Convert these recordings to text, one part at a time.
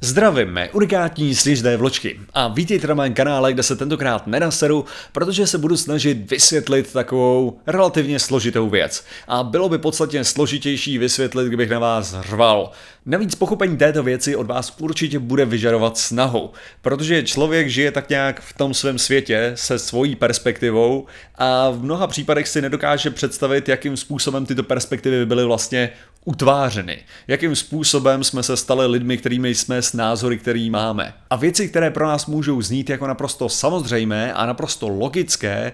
Zdravím mé unikátní sněžné vločky a vítejte na mém kanále, kde se tentokrát nenaseru, protože se budu snažit vysvětlit takovou relativně složitou věc. A bylo by podstatně složitější vysvětlit, kdybych na vás hrval. Navíc pochopení této věci od vás určitě bude vyžadovat snahu, protože člověk žije tak nějak v tom svém světě se svojí perspektivou a v mnoha případech si nedokáže představit, jakým způsobem tyto perspektivy byly vlastně utvářeny, jakým způsobem jsme se stali lidmi, kterými jsme s názory, který máme. A věci, které pro nás můžou znít jako naprosto samozřejmé a naprosto logické,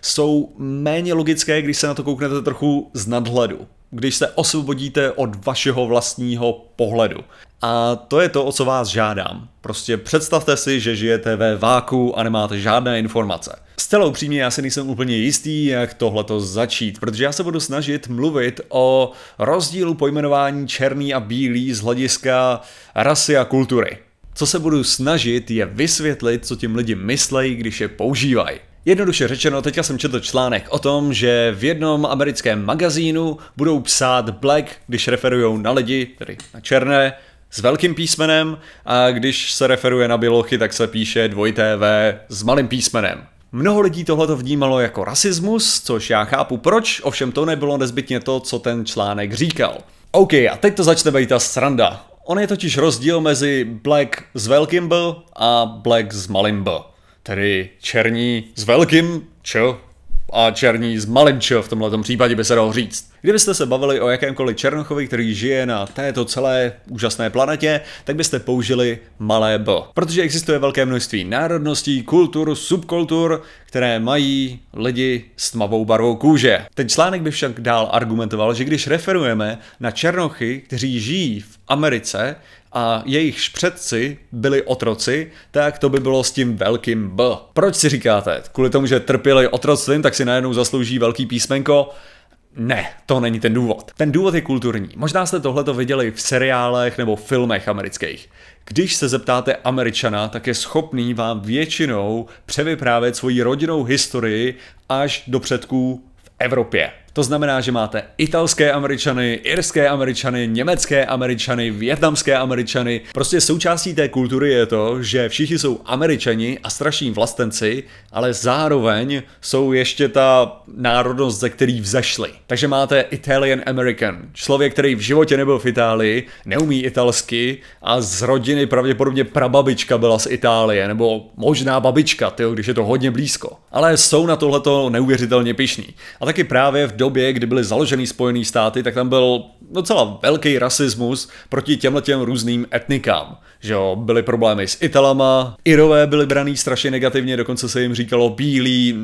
jsou méně logické, když se na to kouknete trochu z nadhledu když se osvobodíte od vašeho vlastního pohledu. A to je to, o co vás žádám. Prostě představte si, že žijete ve váku a nemáte žádné informace. Zcela upřímně, já si nejsem úplně jistý, jak to začít, protože já se budu snažit mluvit o rozdílu pojmenování černý a bílý z hlediska rasy a kultury. Co se budu snažit, je vysvětlit, co tím lidi myslejí, když je používají. Jednoduše řečeno, teďka jsem četl článek o tom, že v jednom americkém magazínu budou psát black, když referují na lidi, tedy na černé, s velkým písmenem a když se referuje na bělochy, tak se píše dvojité V s malým písmenem. Mnoho lidí tohleto vnímalo jako rasismus, což já chápu proč, ovšem to nebylo nezbytně to, co ten článek říkal. OK, a teď to začne být ta sranda. On je totiž rozdíl mezi black s velkým B a black s malým B tedy černí s velkým č a černí s malým č v tomhle případě by se dalo říct. Kdybyste se bavili o jakémkoliv Černochovi, který žije na této celé úžasné planetě, tak byste použili malé b. Protože existuje velké množství národností, kultur, subkultur, které mají lidi s tmavou barvou kůže. Ten článek by však dál argumentoval, že když referujeme na Černochy, kteří žijí v Americe, a jejich předci byli otroci, tak to by bylo s tím velkým B. Proč si říkáte? Kvůli tomu, že trpěli otroctvím, tak si najednou zaslouží velký písmenko? Ne, to není ten důvod. Ten důvod je kulturní. Možná jste tohle to viděli v seriálech nebo filmech amerických. Když se zeptáte Američana, tak je schopný vám většinou převyprávět svoji rodinnou historii až do předků v Evropě. To znamená, že máte italské američany, irské američany, německé američany, větnamské američany. Prostě součástí té kultury je to, že všichni jsou američani a strašní vlastenci, ale zároveň jsou ještě ta národnost, ze který vzešli. Takže máte Italian American, člověk, který v životě nebyl v Itálii, neumí italsky a z rodiny pravděpodobně prababička byla z Itálie, nebo možná babička, tyjo, když je to hodně blízko. Ale jsou na tohleto neuvěřitelně pišní. A taky právě v době, kdy byly založeny Spojené státy, tak tam byl docela velký rasismus proti těm různým etnikám. Že jo, byly problémy s Italama, Irové byly braný strašně negativně, dokonce se jim říkalo bílí,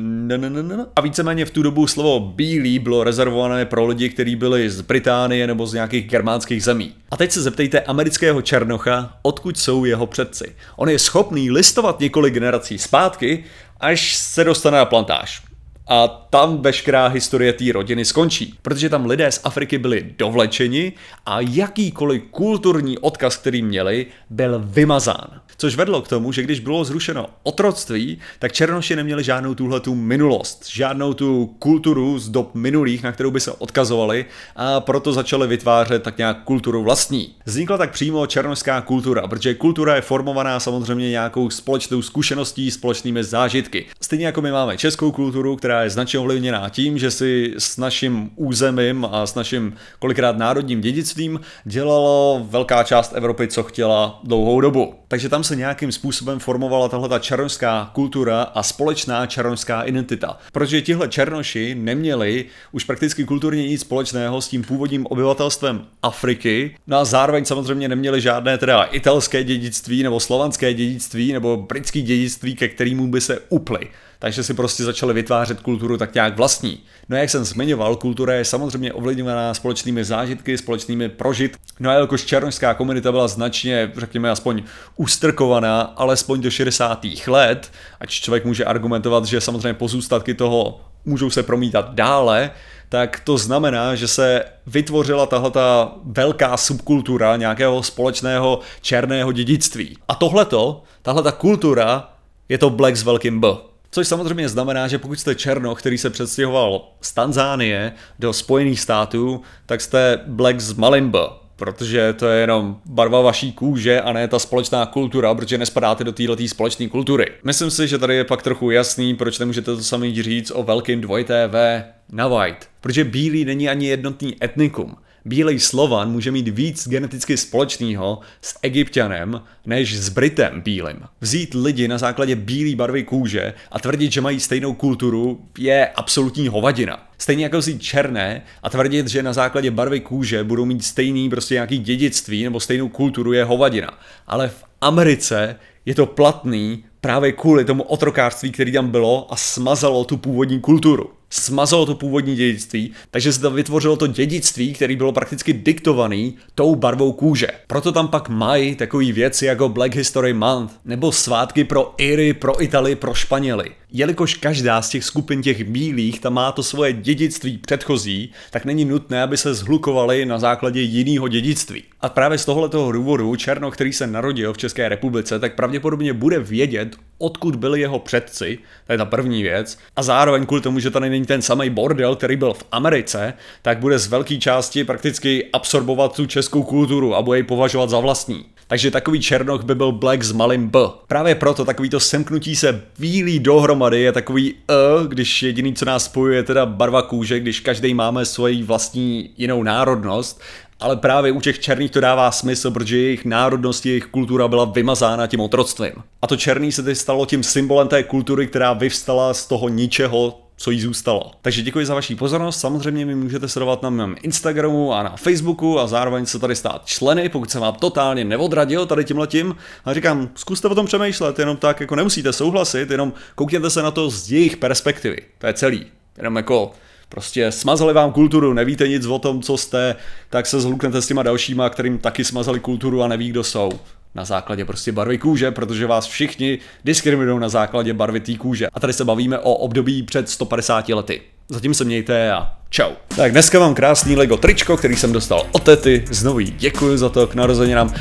a víceméně v tu dobu slovo bílý bylo rezervované pro lidi, kteří byli z Británie nebo z nějakých germánských zemí. A teď se zeptejte amerického černocha, odkud jsou jeho předci. On je schopný listovat několik generací zpátky, až se dostane na plantáž a tam veškerá historie té rodiny skončí, protože tam lidé z Afriky byli dovlečeni a jakýkoliv kulturní odkaz, který měli, byl vymazán. Což vedlo k tomu, že když bylo zrušeno otroctví, tak Černoši neměli žádnou tuhle tu minulost, žádnou tu kulturu z dob minulých, na kterou by se odkazovali a proto začali vytvářet tak nějak kulturu vlastní. Vznikla tak přímo černošská kultura, protože kultura je formovaná samozřejmě nějakou společnou zkušeností, společnými zážitky. Stejně jako my máme českou kulturu, která je značně ovlivněná tím, že si s naším územím a s naším kolikrát národním dědictvím dělalo velká část Evropy, co chtěla dlouhou dobu. Takže tam se nějakým způsobem formovala tahle ta černošská kultura a společná černošská identita. Protože tihle černoši neměli už prakticky kulturně nic společného s tím původním obyvatelstvem Afriky, no a zároveň samozřejmě neměli žádné teda italské dědictví nebo slovanské dědictví nebo britské dědictví, ke kterému by se uply takže si prostě začali vytvářet kulturu tak nějak vlastní. No a jak jsem zmiňoval, kultura je samozřejmě ovlivňovaná společnými zážitky, společnými prožitky. No a jakož černožská komunita byla značně, řekněme aspoň ustrkovaná alespoň do 60. let, ať člověk může argumentovat, že samozřejmě pozůstatky toho můžou se promítat dále, tak to znamená, že se vytvořila tahle ta velká subkultura nějakého společného černého dědictví. A tohleto, tahle ta kultura, je to Black s velkým B. Což samozřejmě znamená, že pokud jste Černo, který se předstěhoval z Tanzánie do Spojených států, tak jste Black z B protože to je jenom barva vaší kůže a ne ta společná kultura, protože nespadáte do této společné kultury. Myslím si, že tady je pak trochu jasný, proč nemůžete to samý říct o velkým dvojité V na white, protože bílý není ani jednotný etnikum bílej Slovan může mít víc geneticky společného s Egyptianem než s Britem bílým. Vzít lidi na základě bílé barvy kůže a tvrdit, že mají stejnou kulturu, je absolutní hovadina. Stejně jako si černé a tvrdit, že na základě barvy kůže budou mít stejný prostě nějaký dědictví nebo stejnou kulturu je hovadina. Ale v Americe je to platný právě kvůli tomu otrokářství, který tam bylo a smazalo tu původní kulturu smazalo to původní dědictví, takže se tam vytvořilo to dědictví, který bylo prakticky diktovaný tou barvou kůže. Proto tam pak mají takový věci jako Black History Month, nebo svátky pro Iry, pro Italy, pro Španěly jelikož každá z těch skupin těch bílých tam má to svoje dědictví předchozí, tak není nutné, aby se zhlukovali na základě jiného dědictví. A právě z tohoto důvodu Černo, který se narodil v České republice, tak pravděpodobně bude vědět, odkud byli jeho předci, to je ta první věc, a zároveň kvůli tomu, že tady není ten samý bordel, který byl v Americe, tak bude z velké části prakticky absorbovat tu českou kulturu a bude ji považovat za vlastní takže takový černoch by byl Black s malým B. Právě proto takovýto semknutí se bílý dohromady je takový E, když jediný, co nás spojuje, je teda barva kůže, když každý máme svoji vlastní jinou národnost, ale právě u těch černých to dává smysl, protože jejich národnost, jejich kultura byla vymazána tím otroctvím. A to černý se teď stalo tím symbolem té kultury, která vyvstala z toho ničeho, co jí zůstalo. Takže děkuji za vaši pozornost, samozřejmě mi můžete sledovat na mém Instagramu a na Facebooku a zároveň se tady stát členy, pokud jsem vám totálně neodradil tady tím letím. A říkám, zkuste o tom přemýšlet, jenom tak jako nemusíte souhlasit, jenom koukněte se na to z jejich perspektivy. To je celý. Jenom jako prostě smazali vám kulturu, nevíte nic o tom, co jste, tak se zhluknete s těma dalšíma, kterým taky smazali kulturu a neví, kdo jsou na základě prostě barvy kůže, protože vás všichni diskriminují na základě barvy té kůže. A tady se bavíme o období před 150 lety. Zatím se mějte a čau. Tak dneska mám krásný Lego tričko, který jsem dostal od tety. Znovu děkuji za to k narozeninám.